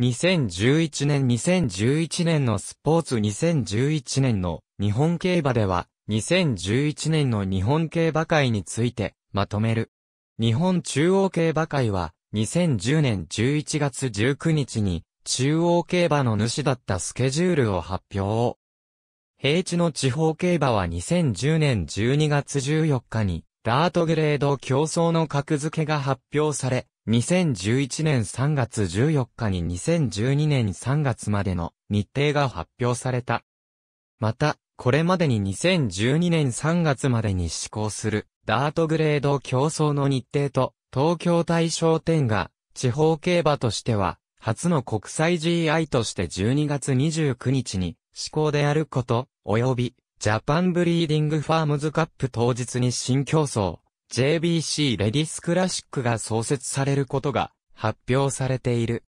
2011年2011年のスポーツ2011年の日本競馬では2011年の日本競馬会についてまとめる。日本中央競馬会は2010年11月19日に中央競馬の主だったスケジュールを発表。平地の地方競馬は2010年12月14日にダートグレード競争の格付けが発表され、2011年3月14日に2012年3月までの日程が発表された。また、これまでに2012年3月までに施行するダートグレード競争の日程と東京大賞典が地方競馬としては初の国際 GI として12月29日に施行であること及びジャパンブリーディングファームズカップ当日に新競争 JBC レディスクラシックが創設されることが発表されている。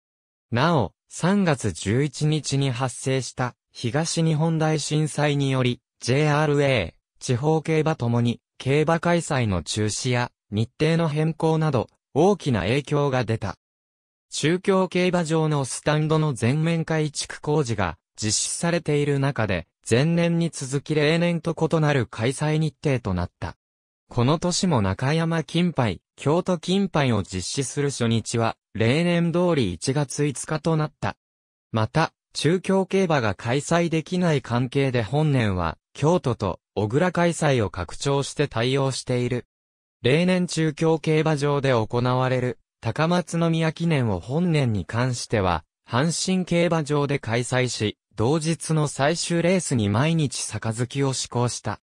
なお、3月11日に発生した東日本大震災により JRA、地方競馬ともに競馬開催の中止や日程の変更など大きな影響が出た。中京競馬場のスタンドの全面改築工事が実施されている中で前年に続き例年と異なる開催日程となった。この年も中山金杯、京都金杯を実施する初日は、例年通り1月5日となった。また、中京競馬が開催できない関係で本年は、京都と小倉開催を拡張して対応している。例年中京競馬場で行われる、高松宮記念を本年に関しては、阪神競馬場で開催し、同日の最終レースに毎日杯を施行した。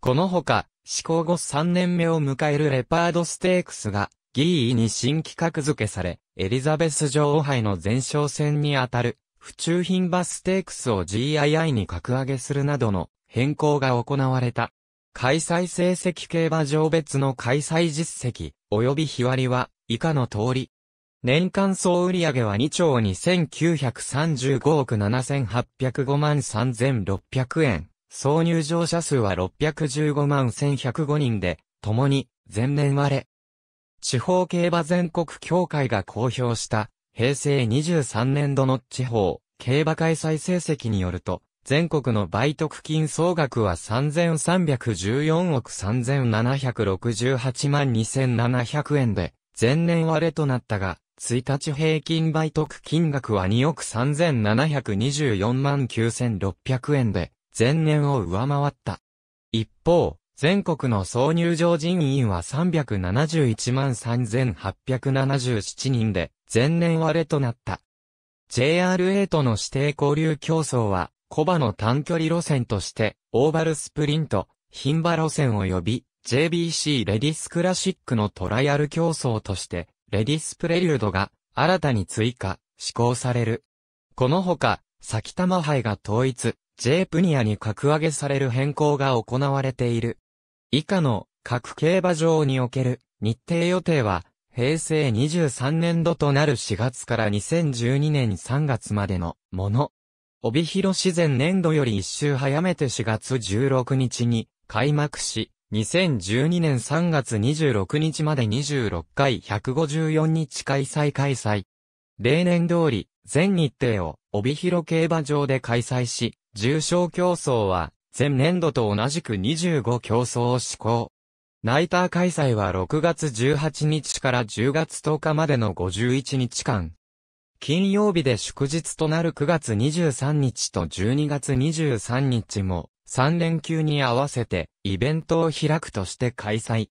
このほか、施行後3年目を迎えるレパードステークスが、ギーに新規格付けされ、エリザベス女王杯の前哨戦にあたる、府中品バステークスを GII に格上げするなどの変更が行われた。開催成績競馬場別の開催実績、及び日割りは、以下の通り。年間総売上は2兆2935億7805万3600円。総入場者数は615万1105人で、共に前年割れ。地方競馬全国協会が公表した平成23年度の地方競馬開催成績によると、全国の売得金総額は3314億3768万2700円で、前年割れとなったが、1日平均売得金額は2億3724万9600円で、前年を上回った。一方、全国の総入場人員は371万3877人で、前年割れとなった。JRA との指定交流競争は、コバの短距離路線として、オーバルスプリント、ン馬路線及び、JBC レディスクラシックのトライアル競争として、レディスプレリュードが、新たに追加、施行される。このほか、先玉杯が統一、J プニアに格上げされる変更が行われている。以下の各競馬場における日程予定は、平成23年度となる4月から2012年3月までのもの。帯広自然年度より一周早めて4月16日に開幕し、2012年3月26日まで26回154日開催開催。例年通り、全日程を帯広競馬場で開催し、重賞競争は前年度と同じく25競争を施行。ナイター開催は6月18日から10月10日までの51日間。金曜日で祝日となる9月23日と12月23日も3連休に合わせてイベントを開くとして開催。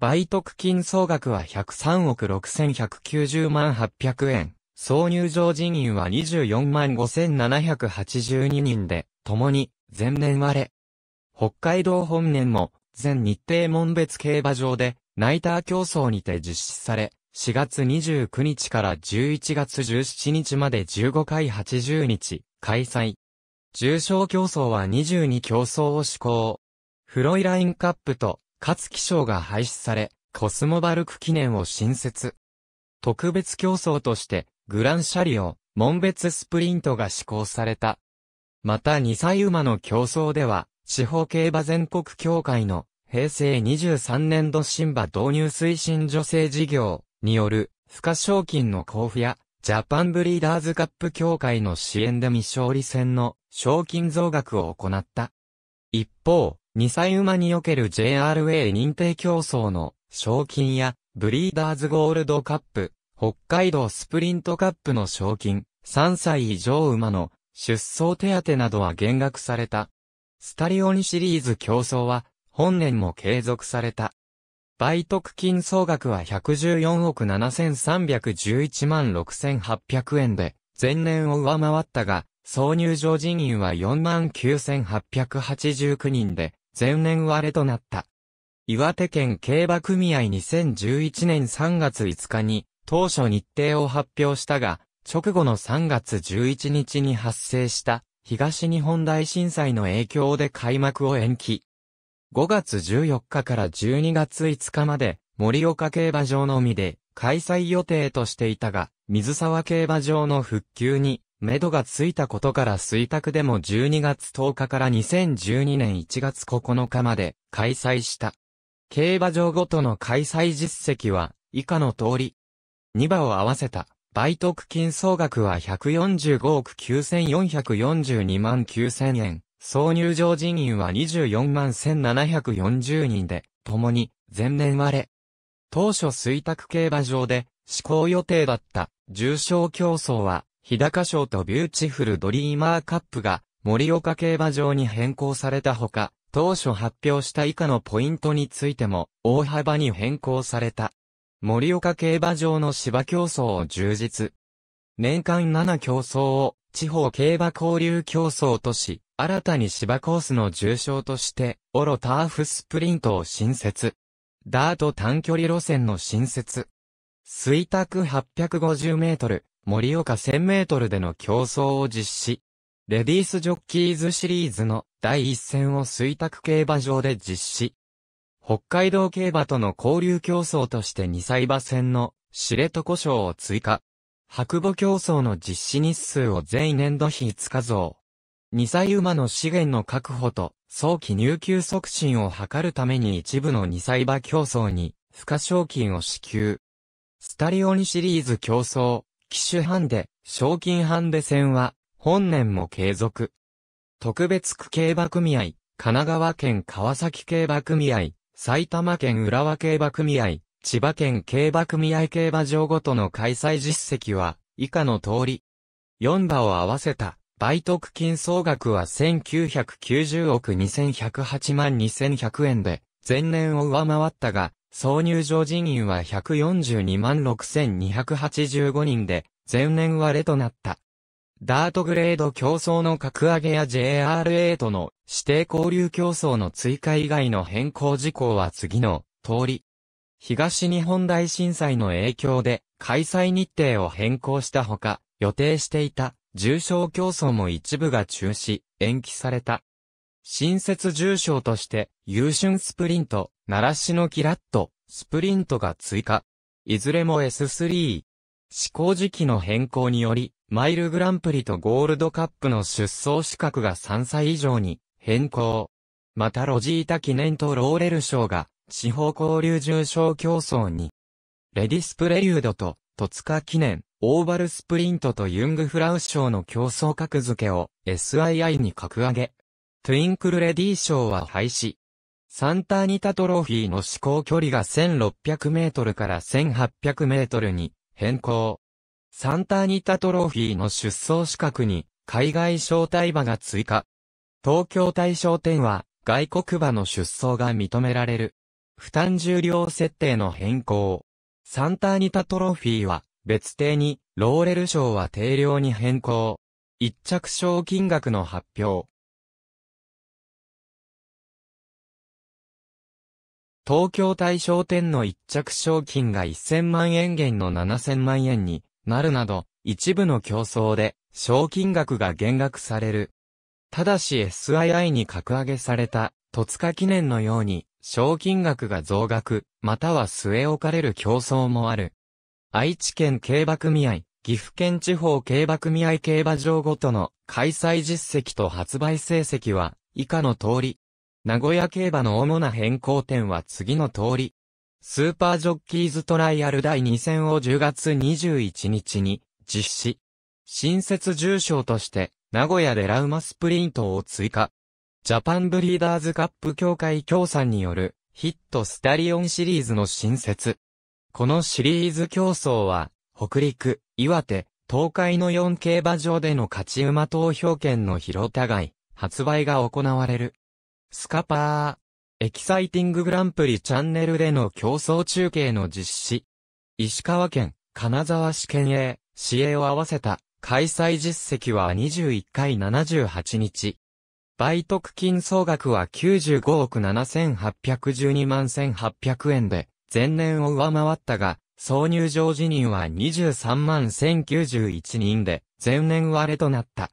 売得金総額は103億6190万800円。挿入場人員は24万5782人で、共に、前年割れ。北海道本年も、全日程門別競馬場で、ナイター競争にて実施され、4月29日から11月17日まで15回80日、開催。重賞競争は22競争を施行。フロイラインカップと、勝木賞が廃止され、コスモバルク記念を新設。特別競争として、グランシャリオ、門別スプリントが施行された。また2歳馬の競争では、地方競馬全国協会の平成23年度新馬導入推進助成事業による付加賞金の交付や、ジャパンブリーダーズカップ協会の支援で未勝利戦の賞金増額を行った。一方、2歳馬における JRA 認定競争の賞金やブリーダーズゴールドカップ北海道スプリントカップの賞金、3歳以上馬の出走手当などは減額された。スタリオンシリーズ競争は、本年も継続された。売得金総額は114億7311万6800円で、前年を上回ったが、挿入場人員は4万9889人で、前年割れとなった。岩手県競馬組合2011年3月5日に、当初日程を発表したが、直後の3月11日に発生した東日本大震災の影響で開幕を延期。5月14日から12月5日まで森岡競馬場のみで開催予定としていたが、水沢競馬場の復旧に目処がついたことから水卓でも12月10日から2012年1月9日まで開催した。競馬場ごとの開催実績は以下の通り、2場を合わせた、売得金総額は145億9442万9000円、挿入場人員は24万1740人で、共に、前年割れ。当初水卓競馬場で、施行予定だった、重賞競争は、日高賞とビューチフルドリーマーカップが、森岡競馬場に変更されたほか、当初発表した以下のポイントについても、大幅に変更された。盛岡競馬場の芝競争を充実。年間7競争を地方競馬交流競争とし、新たに芝コースの重賞として、オロターフスプリントを新設。ダート短距離路線の新設。水卓850メートル、盛岡1000メートルでの競争を実施。レディースジョッキーズシリーズの第一戦を水卓競馬場で実施。北海道競馬との交流競争として2歳馬戦の知床賞を追加。白母競争の実施日数を全年度比5日増。2歳馬の資源の確保と早期入給促進を図るために一部の2歳馬競争に付加賞金を支給。スタリオニシリーズ競争、機種ハンデ、賞金ハンデ戦は本年も継続。特別区競馬組合、神奈川県川崎競馬組合、埼玉県浦和競馬組合、千葉県競馬組合競馬場ごとの開催実績は、以下の通り。4馬を合わせた、売得金総額は1990億2108万2100円で、前年を上回ったが、挿入場人員は142万6285人で、前年割れとなった。ダートグレード競争の格上げや JRA との指定交流競争の追加以外の変更事項は次の通り。東日本大震災の影響で開催日程を変更したほか、予定していた重症競争も一部が中止、延期された。新設重症として、優春スプリント、らしのキラット、スプリントが追加。いずれも S3。試行時期の変更により、マイルグランプリとゴールドカップの出走資格が3歳以上に変更。またロジータ記念とローレル賞が地方交流重賞競争に。レディスプレリュードと戸塚記念、オーバルスプリントとユングフラウ賞の競争格付けを SII に格上げ。トゥインクルレディ賞は廃止。サンターニタトロフィーの試行距離が1600メートルから1800メートルに変更。サンターニタトロフィーの出走資格に海外招待馬が追加。東京大賞店は外国馬の出走が認められる。負担重量設定の変更。サンターニタトロフィーは別邸にローレル賞は定量に変更。一着賞金額の発表。東京大賞店の一着賞金が1000万円減の7000万円になるなど、一部の競争で、賞金額が減額される。ただし SII に格上げされた、戸塚記念のように、賞金額が増額、または据え置かれる競争もある。愛知県競馬組合、岐阜県地方競馬組合競馬場ごとの開催実績と発売成績は以下の通り。名古屋競馬の主な変更点は次の通り。スーパージョッキーズトライアル第2戦を10月21日に実施。新設重賞として、名古屋でラウマスプリントを追加。ジャパンブリーダーズカップ協会協賛によるヒットスタリオンシリーズの新設。このシリーズ競争は、北陸、岩手、東海の4競馬場での勝ち馬投票権の広田外、発売が行われる。スカパー、エキサイティンググランプリチャンネルでの競争中継の実施。石川県、金沢市県営、市営を合わせた開催実績は21回78日。売得金総額は95億7812万1800円で、前年を上回ったが、挿入場辞任は23万1091人で、前年割れとなった。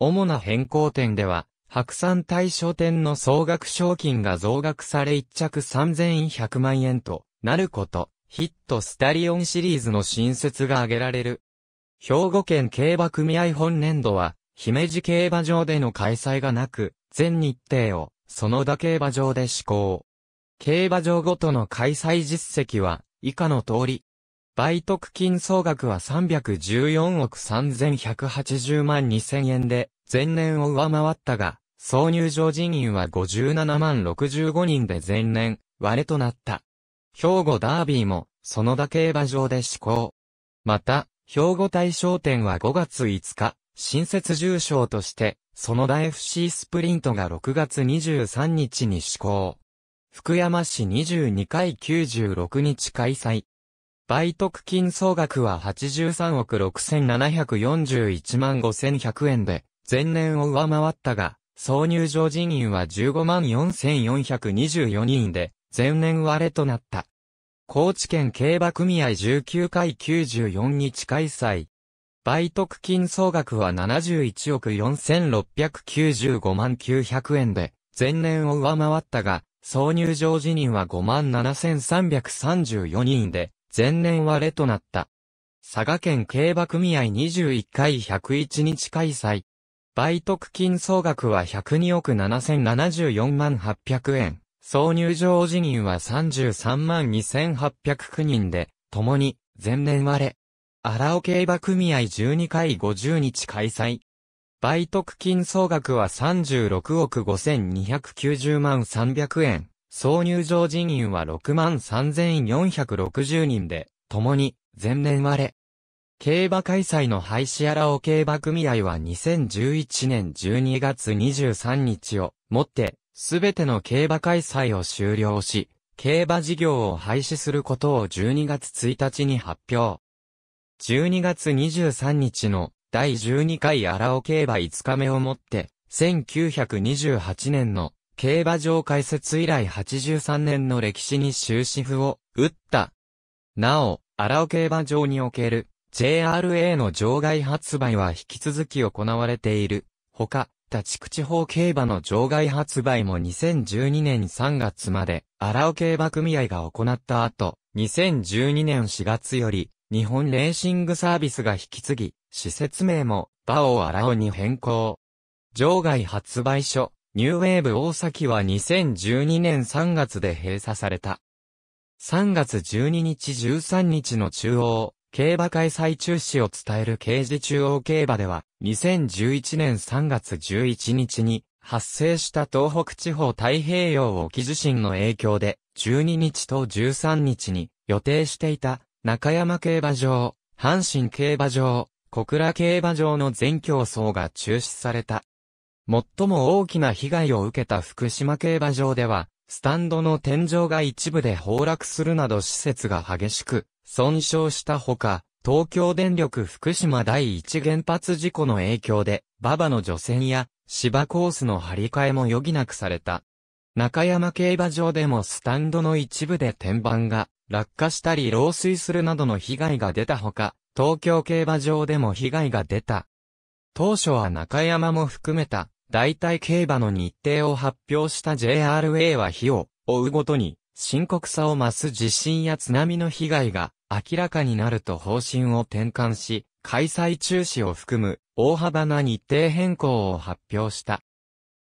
主な変更点では、白山大書店の総額賞金が増額され1着3100万円となること、ヒットスタリオンシリーズの新設が挙げられる。兵庫県競馬組合本年度は、姫路競馬場での開催がなく、全日程を、その他競馬場で施行。競馬場ごとの開催実績は、以下の通り。売得金総額は314億3180万2000円で、前年を上回ったが、挿入場人員は57万65人で前年、割れとなった。兵庫ダービーも、その競馬場で施行。また、兵庫大賞店は5月5日、新設重賞として、その田 FC スプリントが6月23日に施行。福山市22回96日開催。売得金総額は83億6741万5100円で、前年を上回ったが、挿入場人員は15万4424人で、前年割れとなった。高知県競馬組合19回94日開催。売得金総額は71億4695万900円で、前年を上回ったが、挿入場辞任は5万7334人で、前年はれとなった。佐賀県競馬組合21回101日開催。売得金総額は102億7074万800円。挿入場辞任は33万2809人で、共に、前年割れ。荒尾競馬組合12回50日開催。売得金総額は36億5290万300円。挿入場人員は6万3460人で、共に、前年割れ。競馬開催の廃止シアラオ競馬組合は2011年12月23日をもって、すべての競馬開催を終了し、競馬事業を廃止することを12月1日に発表。12月23日の第12回アラオ競馬5日目をもって、1928年の競馬場開設以来83年の歴史に終止符を打った。なお、アラオ競馬場における JRA の場外発売は引き続き行われている。ほか、立区地方競馬の場外発売も2012年3月まで、荒尾競馬組合が行った後、2012年4月より、日本レーシングサービスが引き継ぎ、施設名も、バオ荒尾に変更。場外発売所、ニューウェーブ大崎は2012年3月で閉鎖された。3月12日13日の中央、競馬開催中止を伝える刑事中央競馬では、2011年3月11日に、発生した東北地方太平洋沖地震の影響で、12日と13日に予定していた中山競馬場、阪神競馬場、小倉競馬場の全競争が中止された。最も大きな被害を受けた福島競馬場では、スタンドの天井が一部で崩落するなど施設が激しく損傷したほか、東京電力福島第一原発事故の影響で、馬場の除染や芝コースの張り替えも余儀なくされた。中山競馬場でもスタンドの一部で天板が落下したり漏水するなどの被害が出たほか、東京競馬場でも被害が出た。当初は中山も含めた代替競馬の日程を発表した JRA は日を追うごとに深刻さを増す地震や津波の被害が明らかになると方針を転換し、開催中止を含む大幅な日程変更を発表した。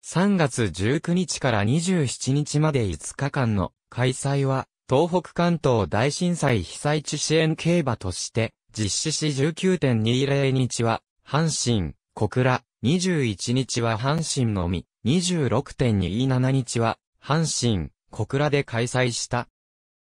3月19日から27日まで5日間の開催は、東北関東大震災被災地支援競馬として、実施し19.20日は、阪神、小倉、21日は阪神のみ、26.27日は、阪神、小倉で開催した。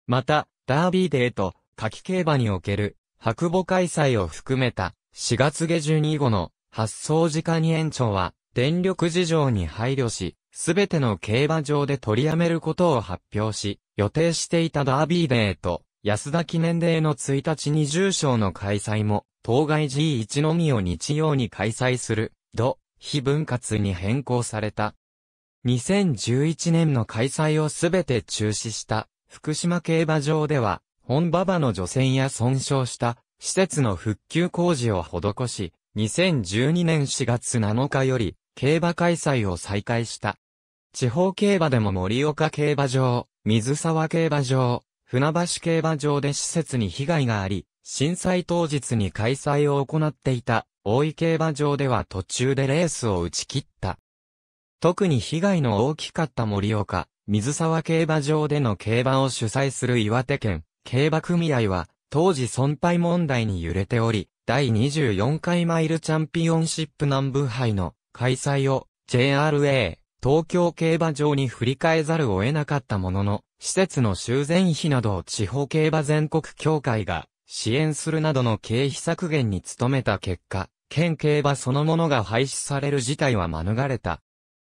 また、ダービーデーと、夏季競馬における白母開催を含めた4月下旬以後の発送時間に延長は電力事情に配慮し、すべての競馬場で取りやめることを発表し、予定していたダービーデーと安田記念デーの1日に重賞の開催も、当該 G1 のみを日曜に開催する、土、非分割に変更された。2011年の開催をすべて中止した、福島競馬場では、本馬場の除染や損傷した施設の復旧工事を施し、2012年4月7日より競馬開催を再開した。地方競馬でも盛岡競馬場、水沢競馬場、船橋競馬場で施設に被害があり、震災当日に開催を行っていた大井競馬場では途中でレースを打ち切った。特に被害の大きかった盛岡、水沢競馬場での競馬を主催する岩手県、競馬組合は、当時損敗問題に揺れており、第24回マイルチャンピオンシップ南部杯の開催を JRA 東京競馬場に振り替えざるを得なかったものの、施設の修繕費などを地方競馬全国協会が支援するなどの経費削減に努めた結果、県競馬そのものが廃止される事態は免れた。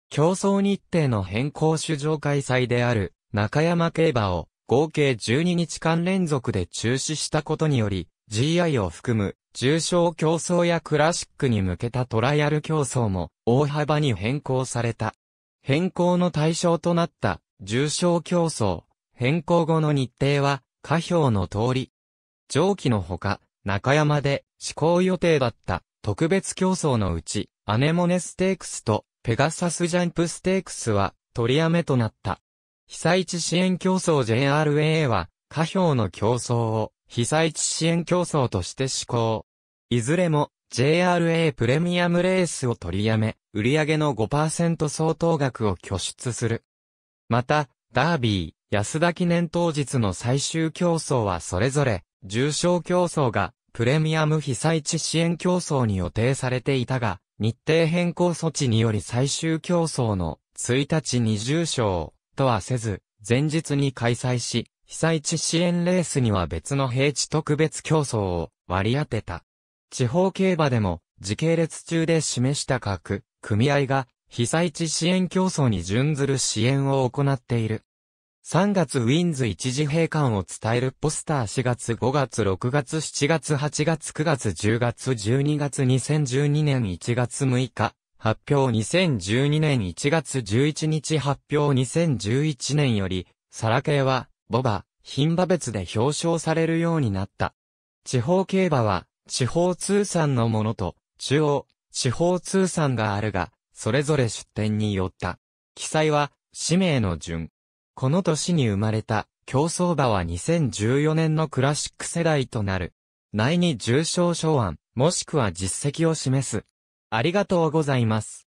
競争日程の変更主場開催である中山競馬を合計12日間連続で中止したことにより、GI を含む重症競争やクラシックに向けたトライアル競争も大幅に変更された。変更の対象となった重症競争、変更後の日程は下表の通り。上記のほか、中山で施行予定だった特別競争のうち、アネモネステークスとペガサスジャンプステークスは取りやめとなった。被災地支援競争 JRA は、下表の競争を、被災地支援競争として施行。いずれも、JRA プレミアムレースを取りやめ、売上の5%相当額を拠出する。また、ダービー、安田記念当日の最終競争はそれぞれ、重症競争が、プレミアム被災地支援競争に予定されていたが、日程変更措置により最終競争の1日に重症、とはせず、前日に開催し、被災地支援レースには別の平地特別競争を割り当てた。地方競馬でも時系列中で示した各組合が被災地支援競争に準ずる支援を行っている。3月ウィンズ一時閉館を伝えるポスター4月5月6月7月8月9月10月12月2012年1月6日発表2012年1月11日発表2011年より、サラ系は、ボバ、品馬別で表彰されるようになった。地方競馬は、地方通産のものと、中央、地方通産があるが、それぞれ出展によった。記載は、氏名の順。この年に生まれた、競争馬は2014年のクラシック世代となる。内に重症症腕、もしくは実績を示す。ありがとうございます。